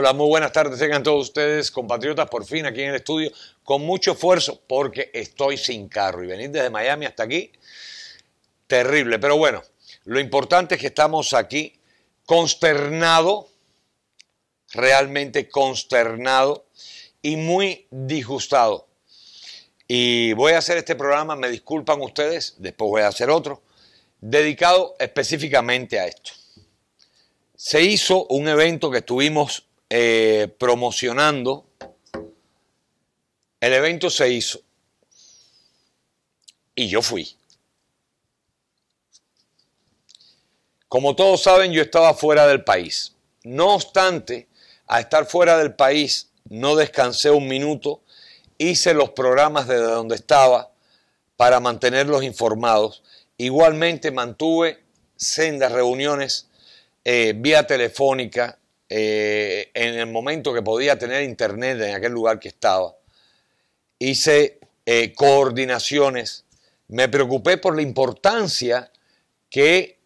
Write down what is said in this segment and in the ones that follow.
Hola, muy buenas tardes. Tengan todos ustedes, compatriotas, por fin aquí en el estudio, con mucho esfuerzo, porque estoy sin carro. Y venir desde Miami hasta aquí, terrible. Pero bueno, lo importante es que estamos aquí consternado, realmente consternado y muy disgustado. Y voy a hacer este programa, me disculpan ustedes, después voy a hacer otro, dedicado específicamente a esto. Se hizo un evento que estuvimos eh, promocionando. El evento se hizo y yo fui. Como todos saben, yo estaba fuera del país. No obstante, a estar fuera del país, no descansé un minuto, hice los programas desde donde estaba para mantenerlos informados. Igualmente mantuve sendas reuniones eh, vía telefónica, eh, en el momento que podía tener internet en aquel lugar que estaba. Hice eh, coordinaciones, me preocupé por la importancia que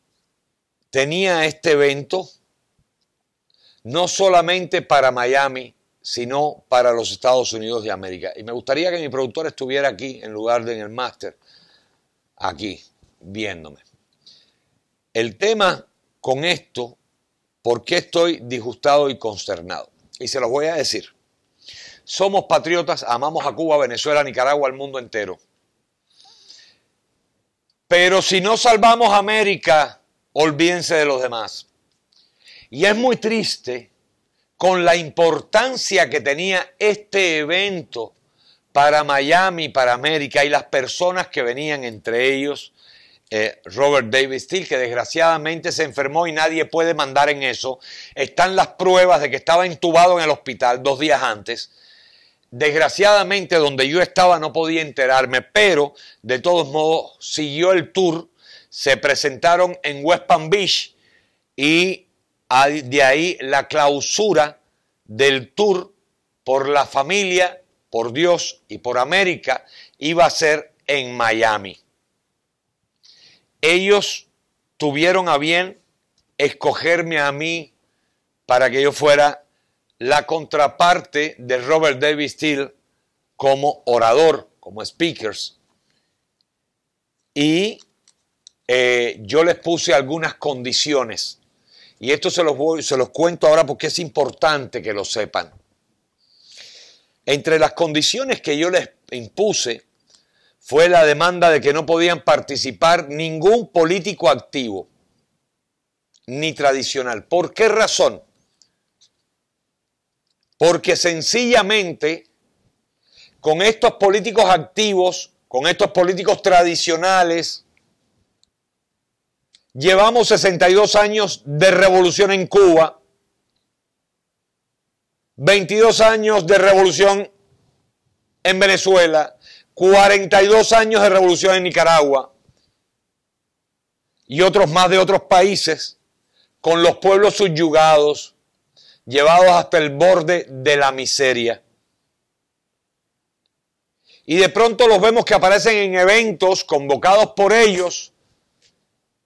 tenía este evento, no solamente para Miami, sino para los Estados Unidos de América. Y me gustaría que mi productor estuviera aquí en lugar de en el máster, aquí, viéndome. El tema con esto ¿Por qué estoy disgustado y consternado? Y se los voy a decir. Somos patriotas, amamos a Cuba, Venezuela, Nicaragua, al mundo entero. Pero si no salvamos a América, olvídense de los demás. Y es muy triste con la importancia que tenía este evento para Miami, para América y las personas que venían entre ellos eh, Robert David Steele, que desgraciadamente se enfermó y nadie puede mandar en eso. Están las pruebas de que estaba entubado en el hospital dos días antes. Desgraciadamente donde yo estaba no podía enterarme, pero de todos modos siguió el tour, se presentaron en West Palm Beach y de ahí la clausura del tour por la familia, por Dios y por América iba a ser en Miami ellos tuvieron a bien escogerme a mí para que yo fuera la contraparte de Robert Davis Steele como orador, como speakers. Y eh, yo les puse algunas condiciones. Y esto se los, se los cuento ahora porque es importante que lo sepan. Entre las condiciones que yo les impuse fue la demanda de que no podían participar ningún político activo, ni tradicional. ¿Por qué razón? Porque sencillamente con estos políticos activos, con estos políticos tradicionales, llevamos 62 años de revolución en Cuba, 22 años de revolución en Venezuela, 42 años de revolución en Nicaragua y otros más de otros países, con los pueblos subyugados, llevados hasta el borde de la miseria. Y de pronto los vemos que aparecen en eventos convocados por ellos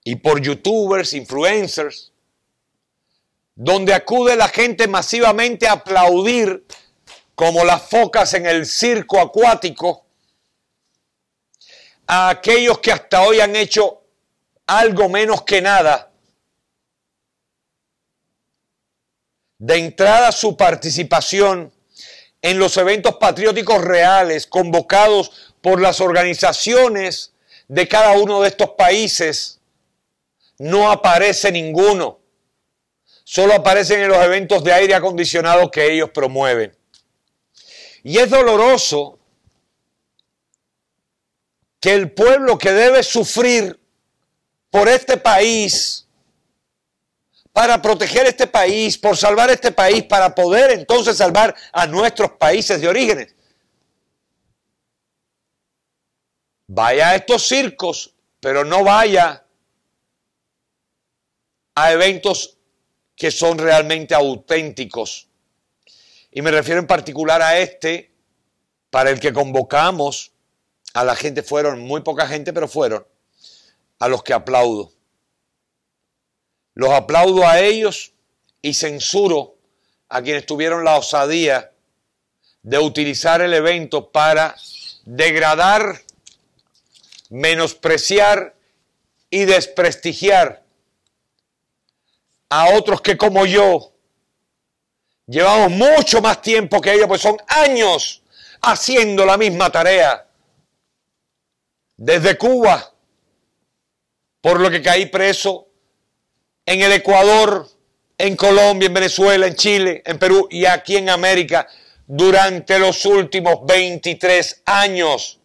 y por youtubers, influencers, donde acude la gente masivamente a aplaudir como las focas en el circo acuático a aquellos que hasta hoy han hecho algo menos que nada. De entrada su participación en los eventos patrióticos reales convocados por las organizaciones de cada uno de estos países, no aparece ninguno. Solo aparecen en los eventos de aire acondicionado que ellos promueven. Y es doloroso que el pueblo que debe sufrir por este país, para proteger este país, por salvar este país, para poder entonces salvar a nuestros países de orígenes. Vaya a estos circos, pero no vaya a eventos que son realmente auténticos. Y me refiero en particular a este, para el que convocamos a la gente, fueron muy poca gente, pero fueron a los que aplaudo. Los aplaudo a ellos y censuro a quienes tuvieron la osadía de utilizar el evento para degradar, menospreciar y desprestigiar a otros que como yo llevamos mucho más tiempo que ellos, pues son años haciendo la misma tarea desde Cuba, por lo que caí preso en el Ecuador, en Colombia, en Venezuela, en Chile, en Perú y aquí en América durante los últimos 23 años,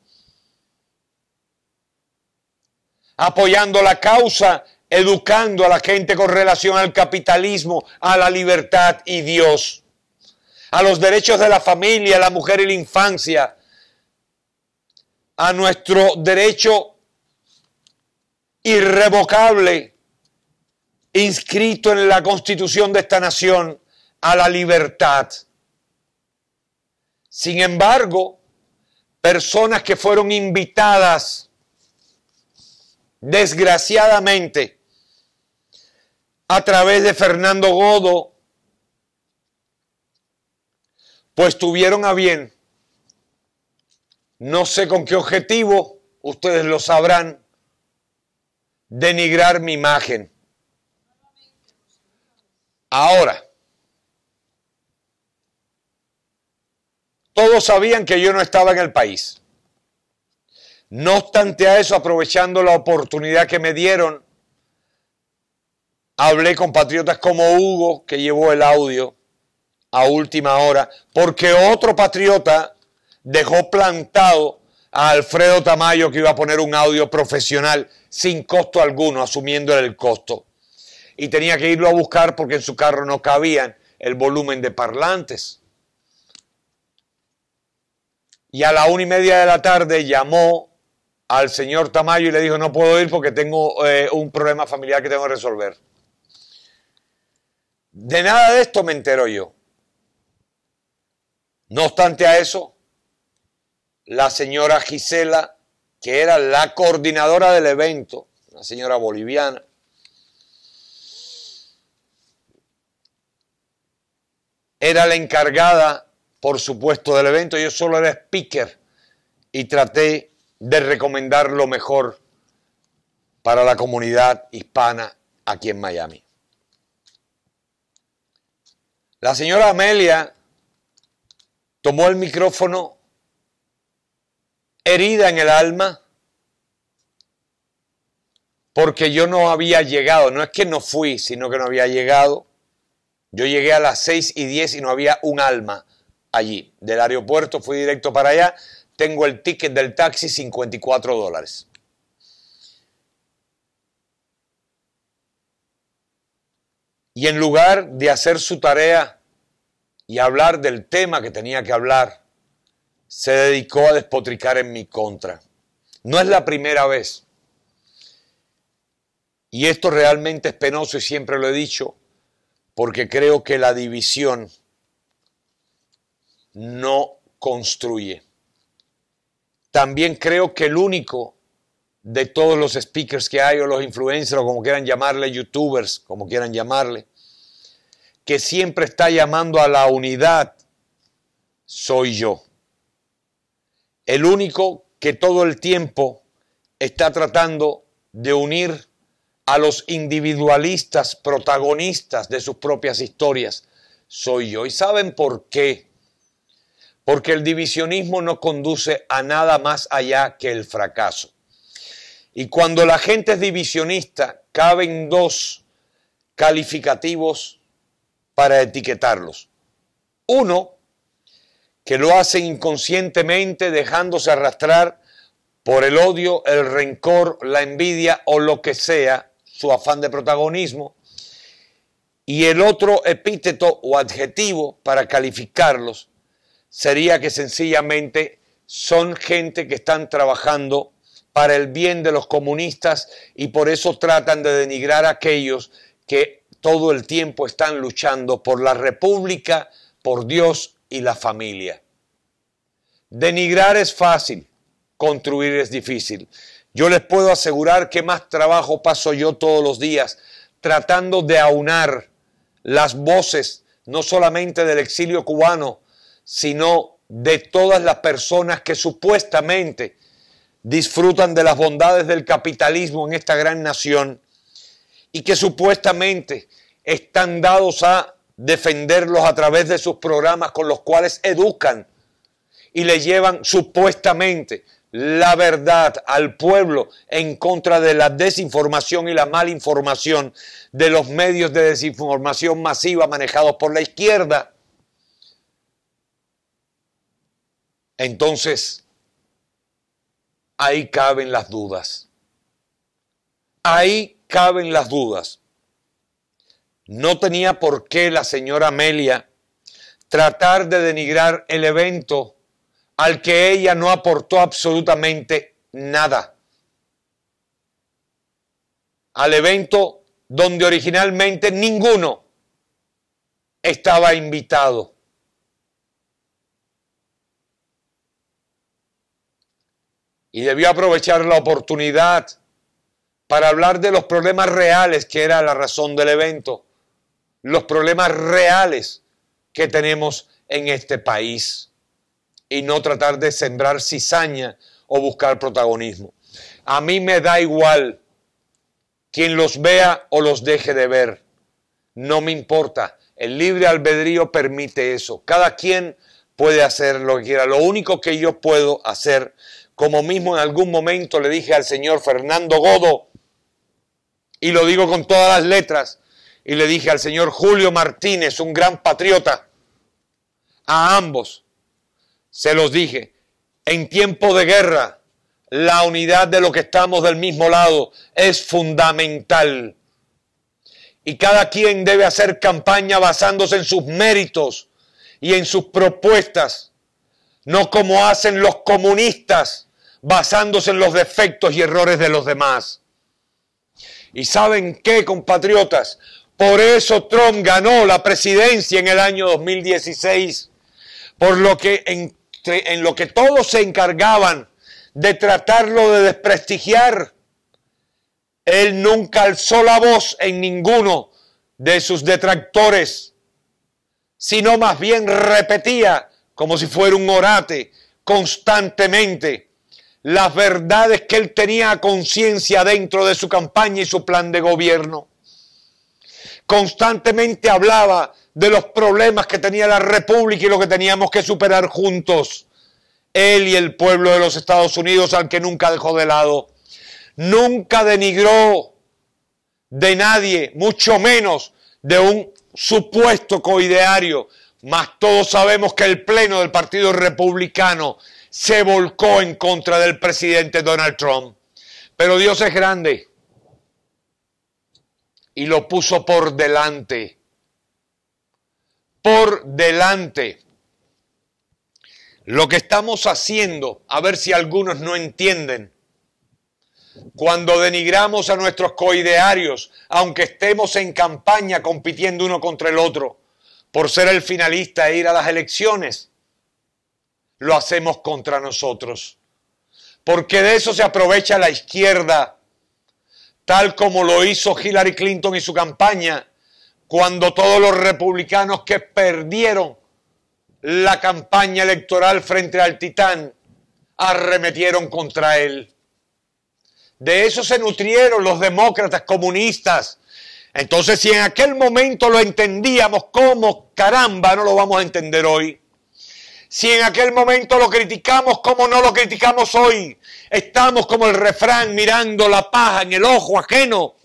apoyando la causa, educando a la gente con relación al capitalismo, a la libertad y Dios, a los derechos de la familia, la mujer y la infancia, a nuestro derecho irrevocable inscrito en la constitución de esta nación a la libertad. Sin embargo, personas que fueron invitadas desgraciadamente a través de Fernando Godo, pues tuvieron a bien no sé con qué objetivo, ustedes lo sabrán, denigrar mi imagen. Ahora, todos sabían que yo no estaba en el país. No obstante a eso, aprovechando la oportunidad que me dieron, hablé con patriotas como Hugo, que llevó el audio a última hora, porque otro patriota dejó plantado a Alfredo Tamayo que iba a poner un audio profesional sin costo alguno, asumiendo el costo. Y tenía que irlo a buscar porque en su carro no cabían el volumen de parlantes. Y a la una y media de la tarde llamó al señor Tamayo y le dijo, no puedo ir porque tengo eh, un problema familiar que tengo que resolver. De nada de esto me entero yo. No obstante a eso, la señora Gisela, que era la coordinadora del evento, la señora boliviana. Era la encargada, por supuesto, del evento. Yo solo era speaker y traté de recomendar lo mejor para la comunidad hispana aquí en Miami. La señora Amelia tomó el micrófono herida en el alma porque yo no había llegado. No es que no fui, sino que no había llegado. Yo llegué a las 6 y 10 y no había un alma allí. Del aeropuerto fui directo para allá. Tengo el ticket del taxi, 54 dólares. Y en lugar de hacer su tarea y hablar del tema que tenía que hablar, se dedicó a despotricar en mi contra. No es la primera vez. Y esto realmente es penoso y siempre lo he dicho, porque creo que la división no construye. También creo que el único de todos los speakers que hay o los influencers o como quieran llamarle, youtubers, como quieran llamarle, que siempre está llamando a la unidad, soy yo el único que todo el tiempo está tratando de unir a los individualistas protagonistas de sus propias historias, soy yo. ¿Y saben por qué? Porque el divisionismo no conduce a nada más allá que el fracaso. Y cuando la gente es divisionista, caben dos calificativos para etiquetarlos. Uno, que lo hacen inconscientemente dejándose arrastrar por el odio, el rencor, la envidia o lo que sea, su afán de protagonismo. Y el otro epíteto o adjetivo para calificarlos sería que sencillamente son gente que están trabajando para el bien de los comunistas y por eso tratan de denigrar a aquellos que todo el tiempo están luchando por la república, por Dios y la familia. Denigrar es fácil, construir es difícil. Yo les puedo asegurar que más trabajo paso yo todos los días tratando de aunar las voces, no solamente del exilio cubano, sino de todas las personas que supuestamente disfrutan de las bondades del capitalismo en esta gran nación y que supuestamente están dados a defenderlos a través de sus programas con los cuales educan y le llevan supuestamente la verdad al pueblo en contra de la desinformación y la malinformación de los medios de desinformación masiva manejados por la izquierda. Entonces, ahí caben las dudas. Ahí caben las dudas. No tenía por qué la señora Amelia tratar de denigrar el evento al que ella no aportó absolutamente nada. Al evento donde originalmente ninguno estaba invitado. Y debió aprovechar la oportunidad para hablar de los problemas reales que era la razón del evento los problemas reales que tenemos en este país y no tratar de sembrar cizaña o buscar protagonismo. A mí me da igual quien los vea o los deje de ver. No me importa. El libre albedrío permite eso. Cada quien puede hacer lo que quiera. Lo único que yo puedo hacer, como mismo en algún momento le dije al señor Fernando Godo, y lo digo con todas las letras, y le dije al señor Julio Martínez, un gran patriota, a ambos, se los dije, en tiempo de guerra, la unidad de los que estamos del mismo lado es fundamental. Y cada quien debe hacer campaña basándose en sus méritos y en sus propuestas, no como hacen los comunistas, basándose en los defectos y errores de los demás. ¿Y saben qué, compatriotas? Por eso Trump ganó la presidencia en el año 2016, por lo que en, lo que todos se encargaban de tratarlo de desprestigiar, él nunca alzó la voz en ninguno de sus detractores, sino más bien repetía como si fuera un orate constantemente las verdades que él tenía a conciencia dentro de su campaña y su plan de gobierno constantemente hablaba de los problemas que tenía la República y lo que teníamos que superar juntos. Él y el pueblo de los Estados Unidos al que nunca dejó de lado. Nunca denigró de nadie, mucho menos de un supuesto coideario. Mas todos sabemos que el Pleno del Partido Republicano se volcó en contra del presidente Donald Trump. Pero Dios es grande y lo puso por delante. Por delante. Lo que estamos haciendo, a ver si algunos no entienden, cuando denigramos a nuestros coidearios, aunque estemos en campaña compitiendo uno contra el otro, por ser el finalista e ir a las elecciones, lo hacemos contra nosotros. Porque de eso se aprovecha la izquierda tal como lo hizo Hillary Clinton y su campaña, cuando todos los republicanos que perdieron la campaña electoral frente al titán arremetieron contra él. De eso se nutrieron los demócratas comunistas. Entonces, si en aquel momento lo entendíamos, como caramba no lo vamos a entender hoy? Si en aquel momento lo criticamos como no lo criticamos hoy, estamos como el refrán mirando la paja en el ojo ajeno,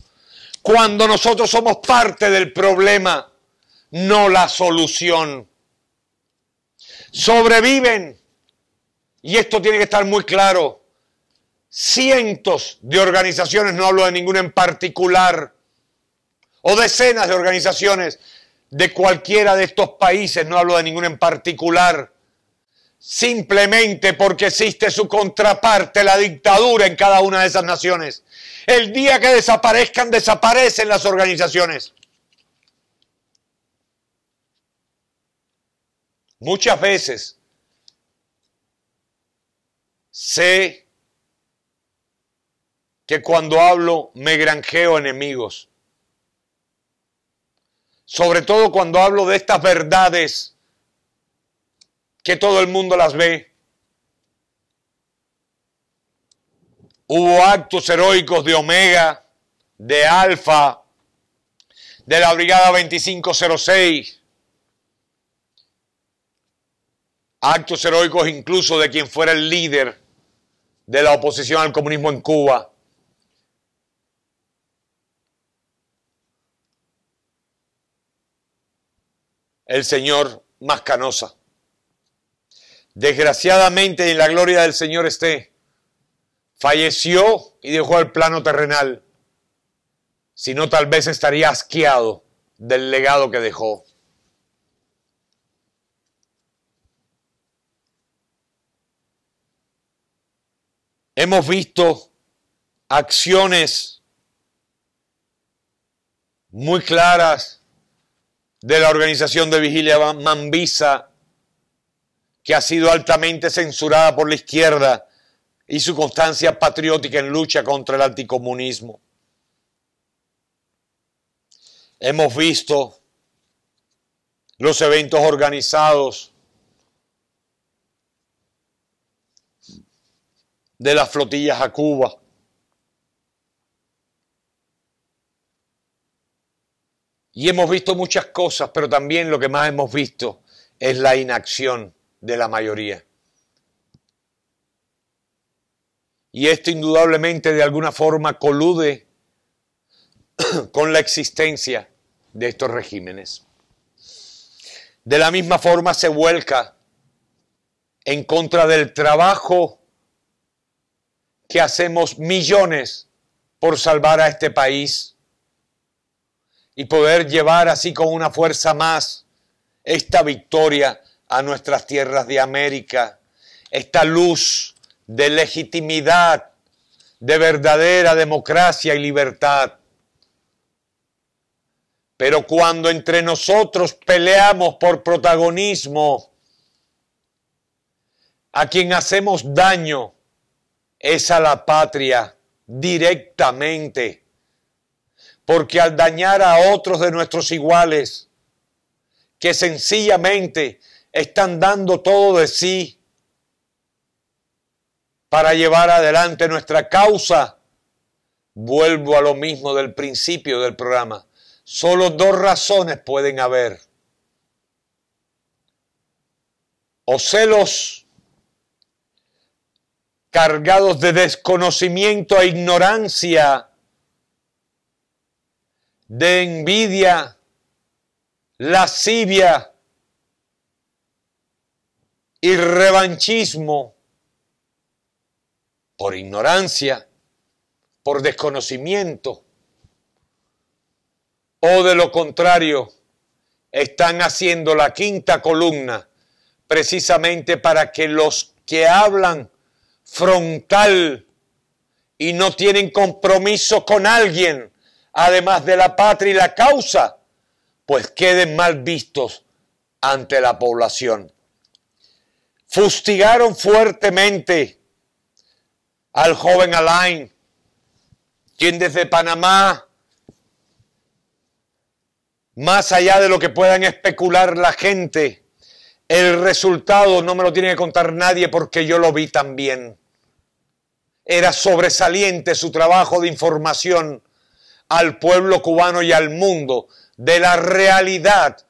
cuando nosotros somos parte del problema, no la solución. Sobreviven, y esto tiene que estar muy claro, cientos de organizaciones, no hablo de ninguna en particular, o decenas de organizaciones de cualquiera de estos países, no hablo de ninguna en particular, simplemente porque existe su contraparte, la dictadura en cada una de esas naciones. El día que desaparezcan, desaparecen las organizaciones. Muchas veces sé que cuando hablo me granjeo enemigos. Sobre todo cuando hablo de estas verdades que todo el mundo las ve. Hubo actos heroicos de Omega, de Alfa, de la Brigada 2506. Actos heroicos incluso de quien fuera el líder de la oposición al comunismo en Cuba. El señor Mascanosa desgraciadamente en la gloria del Señor esté, falleció y dejó el plano terrenal, si no tal vez estaría asqueado del legado que dejó. Hemos visto acciones muy claras de la organización de vigilia Mambisa que ha sido altamente censurada por la izquierda y su constancia patriótica en lucha contra el anticomunismo. Hemos visto los eventos organizados de las flotillas a Cuba. Y hemos visto muchas cosas, pero también lo que más hemos visto es la inacción de la mayoría. Y esto indudablemente de alguna forma colude con la existencia de estos regímenes. De la misma forma se vuelca en contra del trabajo que hacemos millones por salvar a este país y poder llevar así con una fuerza más esta victoria a nuestras tierras de América esta luz de legitimidad, de verdadera democracia y libertad. Pero cuando entre nosotros peleamos por protagonismo, a quien hacemos daño es a la patria directamente. Porque al dañar a otros de nuestros iguales, que sencillamente están dando todo de sí para llevar adelante nuestra causa. Vuelvo a lo mismo del principio del programa. Solo dos razones pueden haber. O celos cargados de desconocimiento e ignorancia, de envidia, lascivia, y revanchismo por ignorancia, por desconocimiento, o de lo contrario, están haciendo la quinta columna precisamente para que los que hablan frontal y no tienen compromiso con alguien, además de la patria y la causa, pues queden mal vistos ante la población fustigaron fuertemente al joven Alain, quien desde Panamá, más allá de lo que puedan especular la gente, el resultado no me lo tiene que contar nadie porque yo lo vi también. Era sobresaliente su trabajo de información al pueblo cubano y al mundo de la realidad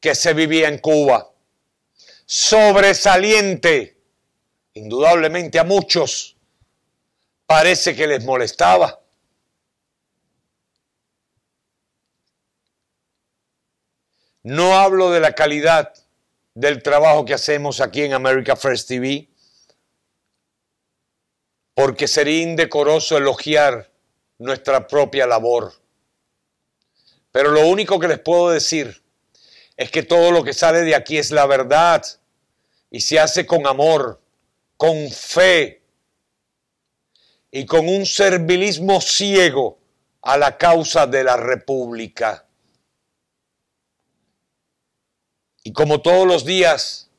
que se vivía en Cuba sobresaliente. Indudablemente a muchos parece que les molestaba. No hablo de la calidad del trabajo que hacemos aquí en America First TV, porque sería indecoroso elogiar nuestra propia labor. Pero lo único que les puedo decir es que todo lo que sale de aquí es la verdad y se hace con amor, con fe y con un servilismo ciego a la causa de la República. Y como todos los días,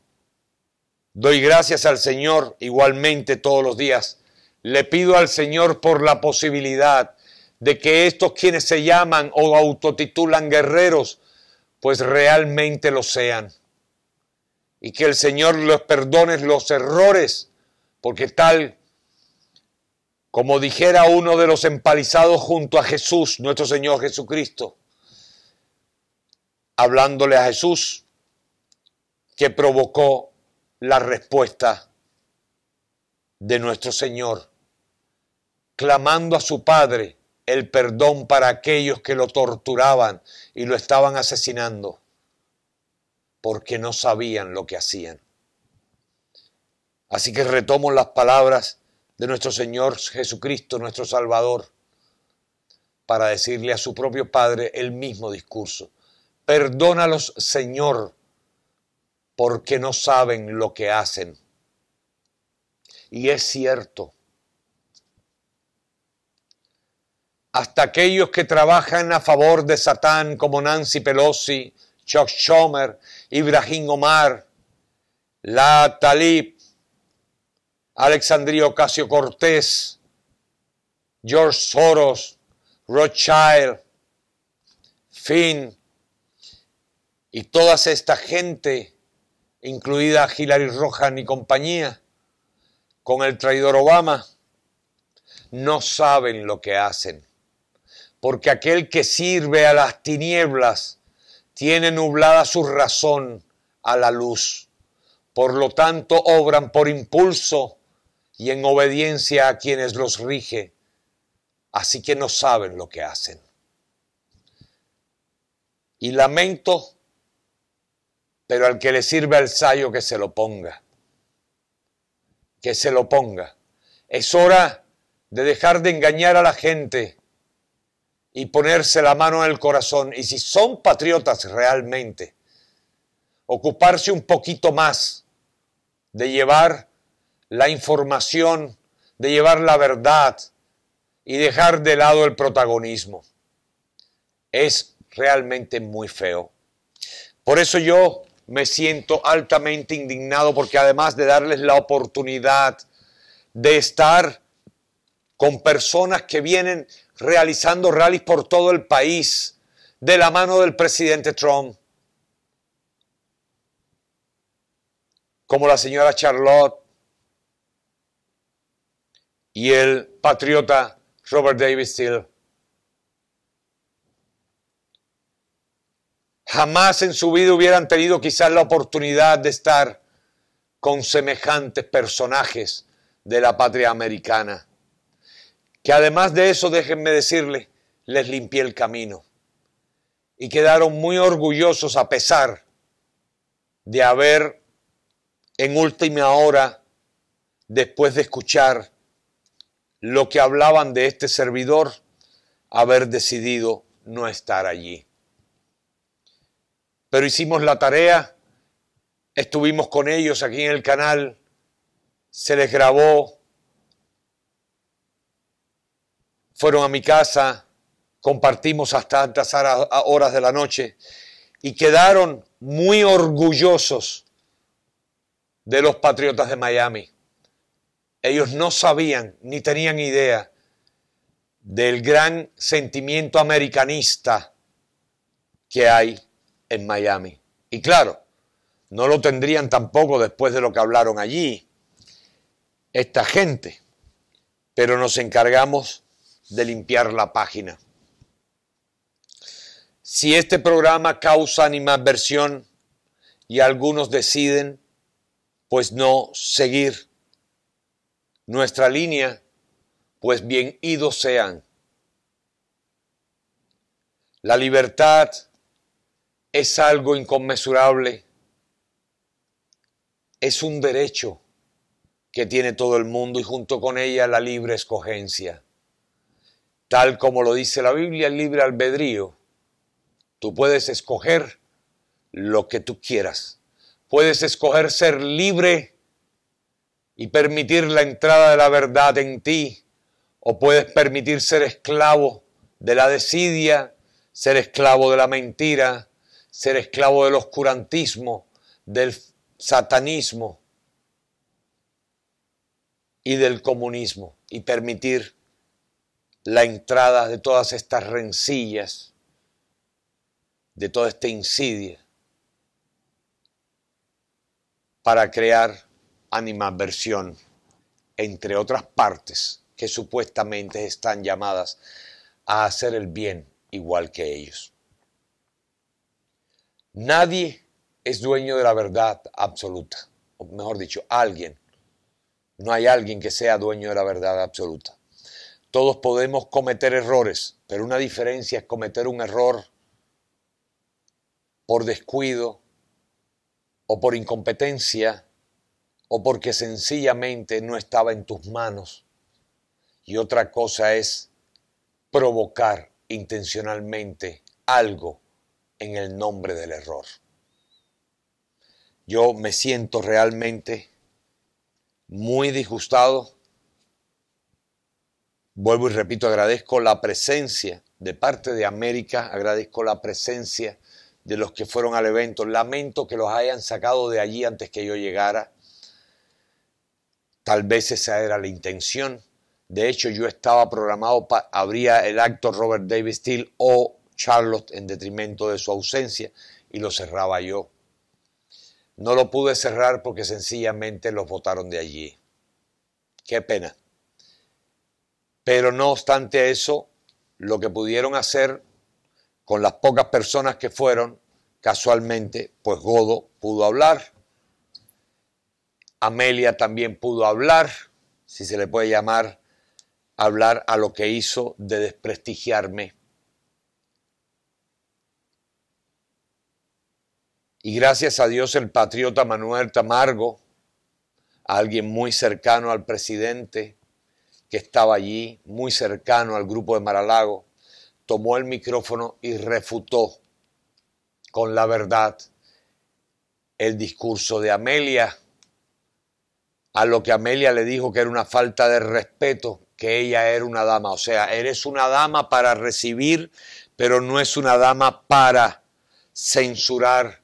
doy gracias al Señor, igualmente todos los días, le pido al Señor por la posibilidad de que estos quienes se llaman o autotitulan guerreros, pues realmente lo sean y que el Señor los perdone los errores, porque tal como dijera uno de los empalizados junto a Jesús, nuestro Señor Jesucristo, hablándole a Jesús, que provocó la respuesta de nuestro Señor, clamando a su Padre el perdón para aquellos que lo torturaban y lo estaban asesinando porque no sabían lo que hacían. Así que retomo las palabras de nuestro Señor Jesucristo, nuestro Salvador, para decirle a su propio Padre el mismo discurso. Perdónalos, Señor, porque no saben lo que hacen. Y es cierto, hasta aquellos que trabajan a favor de Satán, como Nancy Pelosi, Chuck Schumer, Ibrahim Omar, La Talib, Alexandria Ocasio Cortés, George Soros, Rothschild, Finn, y toda esta gente, incluida Hillary Rohan y compañía, con el traidor Obama, no saben lo que hacen. Porque aquel que sirve a las tinieblas tiene nublada su razón a la luz. Por lo tanto, obran por impulso y en obediencia a quienes los rige. Así que no saben lo que hacen. Y lamento, pero al que le sirve el sayo que se lo ponga. Que se lo ponga. Es hora de dejar de engañar a la gente y ponerse la mano en el corazón, y si son patriotas realmente, ocuparse un poquito más de llevar la información, de llevar la verdad y dejar de lado el protagonismo. Es realmente muy feo. Por eso yo me siento altamente indignado porque además de darles la oportunidad de estar con personas que vienen realizando rallies por todo el país de la mano del presidente Trump. Como la señora Charlotte y el patriota Robert Davis Steele. Jamás en su vida hubieran tenido quizás la oportunidad de estar con semejantes personajes de la patria americana que además de eso, déjenme decirles, les limpié el camino. Y quedaron muy orgullosos a pesar de haber en última hora, después de escuchar lo que hablaban de este servidor, haber decidido no estar allí. Pero hicimos la tarea, estuvimos con ellos aquí en el canal, se les grabó, fueron a mi casa, compartimos hasta altas horas de la noche y quedaron muy orgullosos de los Patriotas de Miami. Ellos no sabían ni tenían idea del gran sentimiento americanista que hay en Miami. Y claro, no lo tendrían tampoco después de lo que hablaron allí esta gente, pero nos encargamos de limpiar la página. Si este programa causa animadversión y algunos deciden, pues no seguir nuestra línea, pues bien idos sean. La libertad es algo inconmensurable, es un derecho que tiene todo el mundo y junto con ella la libre escogencia. Tal como lo dice la Biblia, el libre albedrío. Tú puedes escoger lo que tú quieras. Puedes escoger ser libre y permitir la entrada de la verdad en ti. O puedes permitir ser esclavo de la desidia, ser esclavo de la mentira, ser esclavo del oscurantismo, del satanismo y del comunismo y permitir la entrada de todas estas rencillas, de toda esta insidia, para crear animadversión, entre otras partes que supuestamente están llamadas a hacer el bien igual que ellos. Nadie es dueño de la verdad absoluta, o mejor dicho, alguien. No hay alguien que sea dueño de la verdad absoluta. Todos podemos cometer errores, pero una diferencia es cometer un error por descuido o por incompetencia o porque sencillamente no estaba en tus manos. Y otra cosa es provocar intencionalmente algo en el nombre del error. Yo me siento realmente muy disgustado Vuelvo y repito, agradezco la presencia de parte de América, agradezco la presencia de los que fueron al evento. Lamento que los hayan sacado de allí antes que yo llegara. Tal vez esa era la intención. De hecho, yo estaba programado para habría el acto Robert Davis Steele o Charlotte en detrimento de su ausencia y lo cerraba yo. No lo pude cerrar porque sencillamente los votaron de allí. Qué pena. Pero no obstante eso, lo que pudieron hacer con las pocas personas que fueron, casualmente, pues Godo pudo hablar, Amelia también pudo hablar, si se le puede llamar hablar a lo que hizo de desprestigiarme. Y gracias a Dios el patriota Manuel Tamargo, alguien muy cercano al presidente, que estaba allí, muy cercano al grupo de Maralago, tomó el micrófono y refutó con la verdad el discurso de Amelia, a lo que Amelia le dijo que era una falta de respeto, que ella era una dama. O sea, eres una dama para recibir, pero no es una dama para censurar,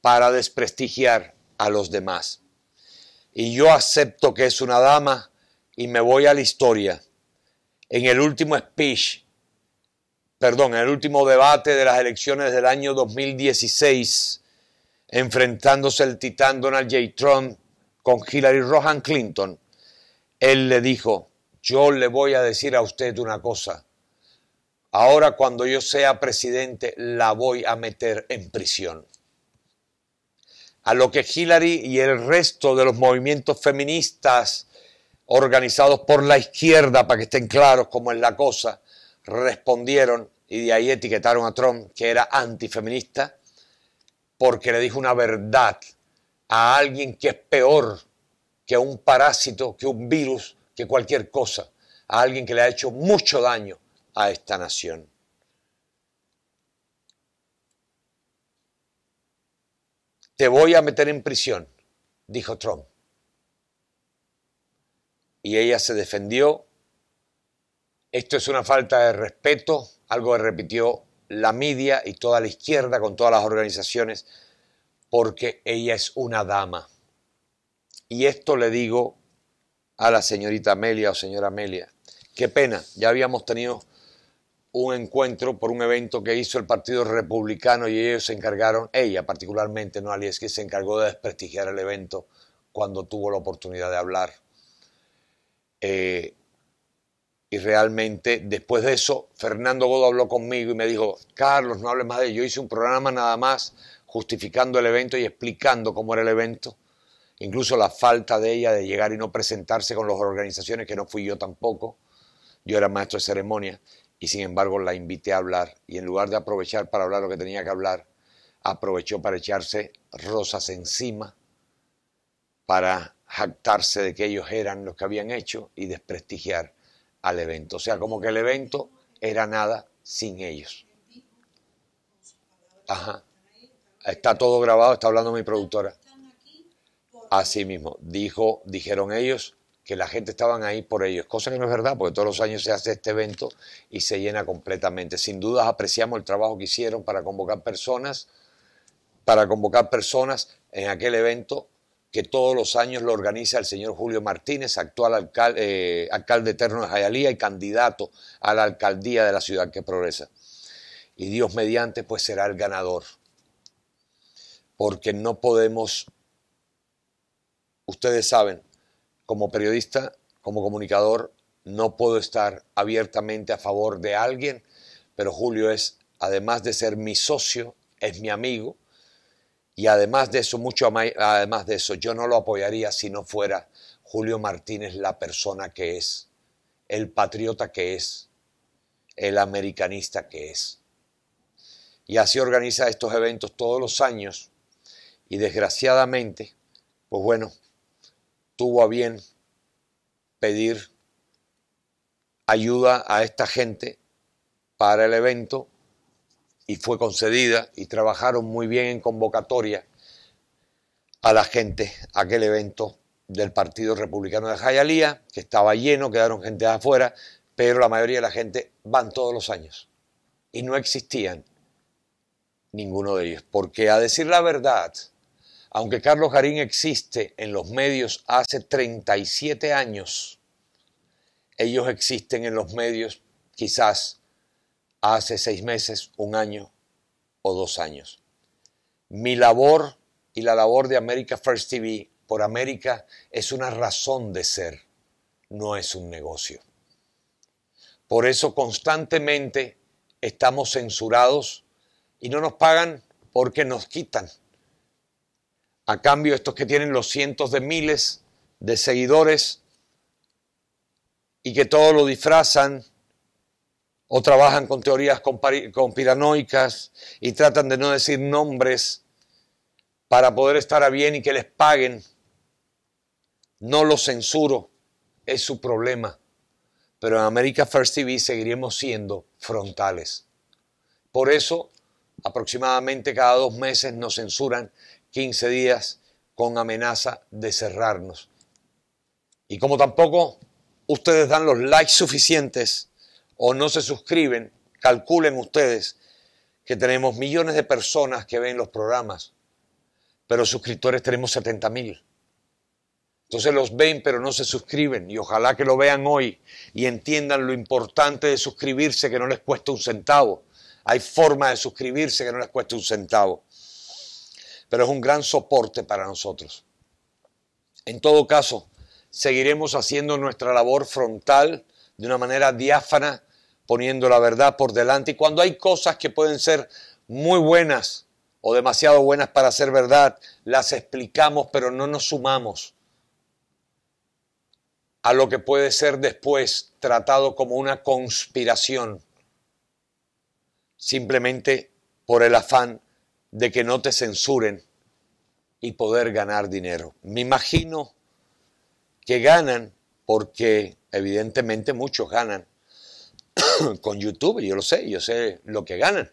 para desprestigiar a los demás. Y yo acepto que es una dama y me voy a la historia. En el último speech, perdón, en el último debate de las elecciones del año 2016, enfrentándose el titán Donald J. Trump con Hillary Rohan Clinton, él le dijo, yo le voy a decir a usted una cosa, ahora cuando yo sea presidente la voy a meter en prisión. A lo que Hillary y el resto de los movimientos feministas organizados por la izquierda, para que estén claros cómo es la cosa, respondieron y de ahí etiquetaron a Trump que era antifeminista porque le dijo una verdad a alguien que es peor que un parásito, que un virus, que cualquier cosa, a alguien que le ha hecho mucho daño a esta nación. Te voy a meter en prisión, dijo Trump y ella se defendió. Esto es una falta de respeto, algo que repitió la media y toda la izquierda con todas las organizaciones, porque ella es una dama. Y esto le digo a la señorita Amelia o señora Amelia. Qué pena, ya habíamos tenido un encuentro por un evento que hizo el Partido Republicano y ellos se encargaron, ella particularmente, no que se encargó de desprestigiar el evento cuando tuvo la oportunidad de hablar. Eh, y realmente después de eso, Fernando Godo habló conmigo y me dijo, Carlos, no hables más de ello. Yo hice un programa nada más justificando el evento y explicando cómo era el evento. Incluso la falta de ella de llegar y no presentarse con las organizaciones, que no fui yo tampoco. Yo era maestro de ceremonia y sin embargo la invité a hablar. Y en lugar de aprovechar para hablar lo que tenía que hablar, aprovechó para echarse rosas encima para jactarse de que ellos eran los que habían hecho y desprestigiar al evento. O sea, como que el evento era nada sin ellos. Ajá. Está todo grabado, está hablando mi productora. Así mismo, dijo, dijeron ellos que la gente estaba ahí por ellos, cosa que no es verdad, porque todos los años se hace este evento y se llena completamente. Sin dudas apreciamos el trabajo que hicieron para convocar personas, para convocar personas en aquel evento que todos los años lo organiza el señor Julio Martínez, actual eh, alcalde, eterno de Jayalía y candidato a la alcaldía de la ciudad que progresa. Y Dios mediante, pues será el ganador. Porque no podemos, ustedes saben, como periodista, como comunicador, no puedo estar abiertamente a favor de alguien, pero Julio es, además de ser mi socio, es mi amigo, y además de eso, mucho además de eso, yo no lo apoyaría si no fuera Julio Martínez la persona que es, el patriota que es, el americanista que es. Y así organiza estos eventos todos los años y desgraciadamente, pues bueno, tuvo a bien pedir ayuda a esta gente para el evento y fue concedida y trabajaron muy bien en convocatoria a la gente, aquel evento del Partido Republicano de Jayalía, que estaba lleno, quedaron gente de afuera, pero la mayoría de la gente van todos los años. Y no existían ninguno de ellos. Porque a decir la verdad, aunque Carlos Garín existe en los medios hace 37 años, ellos existen en los medios quizás hace seis meses, un año o dos años. Mi labor y la labor de America First TV por América es una razón de ser, no es un negocio. Por eso constantemente estamos censurados y no nos pagan porque nos quitan. A cambio, estos que tienen los cientos de miles de seguidores y que todo lo disfrazan o trabajan con teorías compiranoicas y tratan de no decir nombres para poder estar a bien y que les paguen. No los censuro, es su problema. Pero en América First TV seguiremos siendo frontales. Por eso, aproximadamente cada dos meses nos censuran 15 días con amenaza de cerrarnos. Y como tampoco ustedes dan los likes suficientes, o no se suscriben, calculen ustedes que tenemos millones de personas que ven los programas, pero suscriptores tenemos 70.000. mil. Entonces los ven pero no se suscriben y ojalá que lo vean hoy y entiendan lo importante de suscribirse que no les cuesta un centavo. Hay forma de suscribirse que no les cuesta un centavo. Pero es un gran soporte para nosotros. En todo caso, seguiremos haciendo nuestra labor frontal de una manera diáfana poniendo la verdad por delante. Y cuando hay cosas que pueden ser muy buenas o demasiado buenas para ser verdad, las explicamos, pero no nos sumamos a lo que puede ser después tratado como una conspiración, simplemente por el afán de que no te censuren y poder ganar dinero. Me imagino que ganan porque evidentemente muchos ganan con YouTube, yo lo sé, yo sé lo que ganan.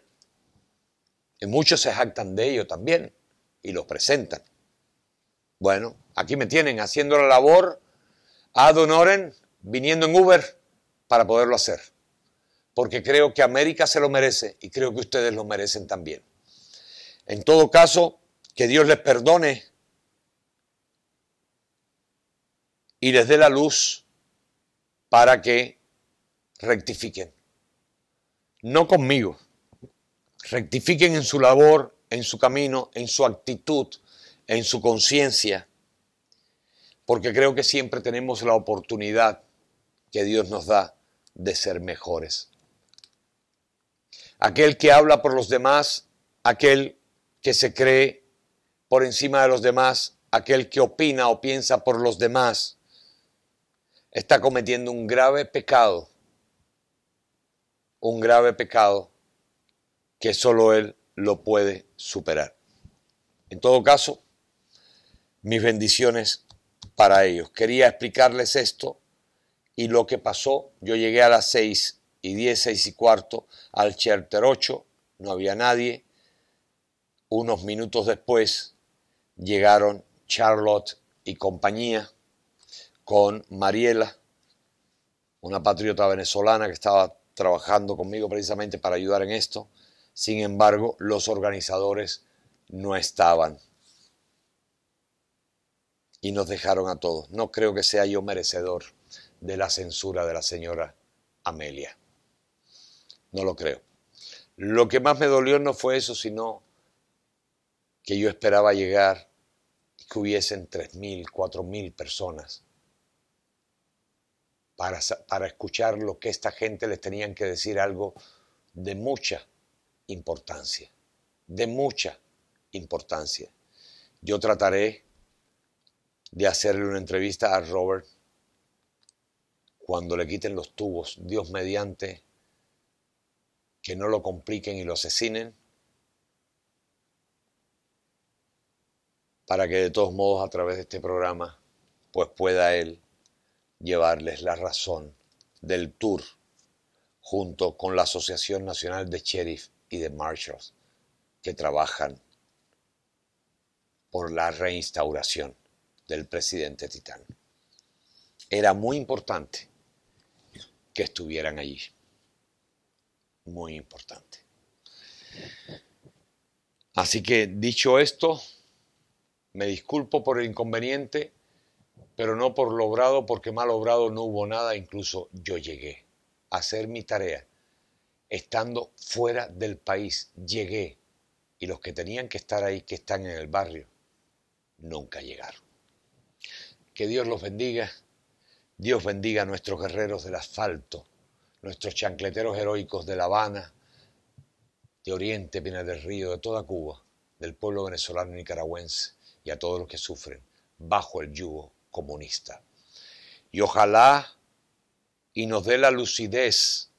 Y muchos se jactan de ello también y los presentan. Bueno, aquí me tienen haciendo la labor ad oren viniendo en Uber para poderlo hacer. Porque creo que América se lo merece y creo que ustedes lo merecen también. En todo caso, que Dios les perdone y les dé la luz para que rectifiquen. No conmigo. Rectifiquen en su labor, en su camino, en su actitud, en su conciencia. Porque creo que siempre tenemos la oportunidad que Dios nos da de ser mejores. Aquel que habla por los demás, aquel que se cree por encima de los demás, aquel que opina o piensa por los demás, está cometiendo un grave pecado un grave pecado que solo Él lo puede superar. En todo caso, mis bendiciones para ellos. Quería explicarles esto y lo que pasó. Yo llegué a las seis y diez, seis y cuarto al Charter 8, no había nadie. Unos minutos después llegaron Charlotte y compañía con Mariela, una patriota venezolana que estaba trabajando conmigo precisamente para ayudar en esto. Sin embargo, los organizadores no estaban. Y nos dejaron a todos. No creo que sea yo merecedor de la censura de la señora Amelia. No lo creo. Lo que más me dolió no fue eso, sino que yo esperaba llegar y que hubiesen 3.000, 4.000 personas para, escuchar lo que esta gente les tenían que decir algo de mucha importancia, de mucha importancia. Yo trataré de hacerle una entrevista a Robert cuando le quiten los tubos, Dios mediante, que no lo compliquen y lo asesinen, para que de todos modos a través de este programa, pues pueda él llevarles la razón del tour junto con la Asociación Nacional de sheriffs y de Marshals que trabajan por la reinstauración del presidente Titán. Era muy importante que estuvieran allí. Muy importante. Así que dicho esto, me disculpo por el inconveniente pero no por logrado, porque mal obrado no hubo nada, incluso yo llegué a hacer mi tarea. Estando fuera del país, llegué, y los que tenían que estar ahí, que están en el barrio, nunca llegaron. Que Dios los bendiga, Dios bendiga a nuestros guerreros del asfalto, nuestros chancleteros heroicos de La Habana, de Oriente, Pina del Río, de toda Cuba, del pueblo venezolano y nicaragüense, y a todos los que sufren bajo el yugo comunista. Y ojalá y nos dé la lucidez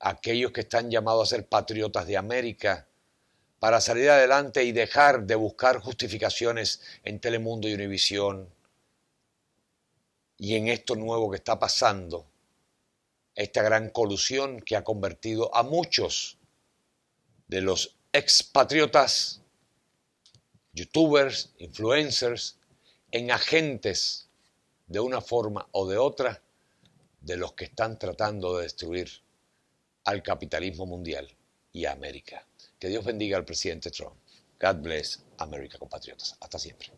a aquellos que están llamados a ser patriotas de América para salir adelante y dejar de buscar justificaciones en Telemundo y Univisión y en esto nuevo que está pasando, esta gran colusión que ha convertido a muchos de los expatriotas, youtubers, influencers, en agentes de una forma o de otra de los que están tratando de destruir al capitalismo mundial y a América. Que Dios bendiga al presidente Trump. God bless America, compatriotas. Hasta siempre.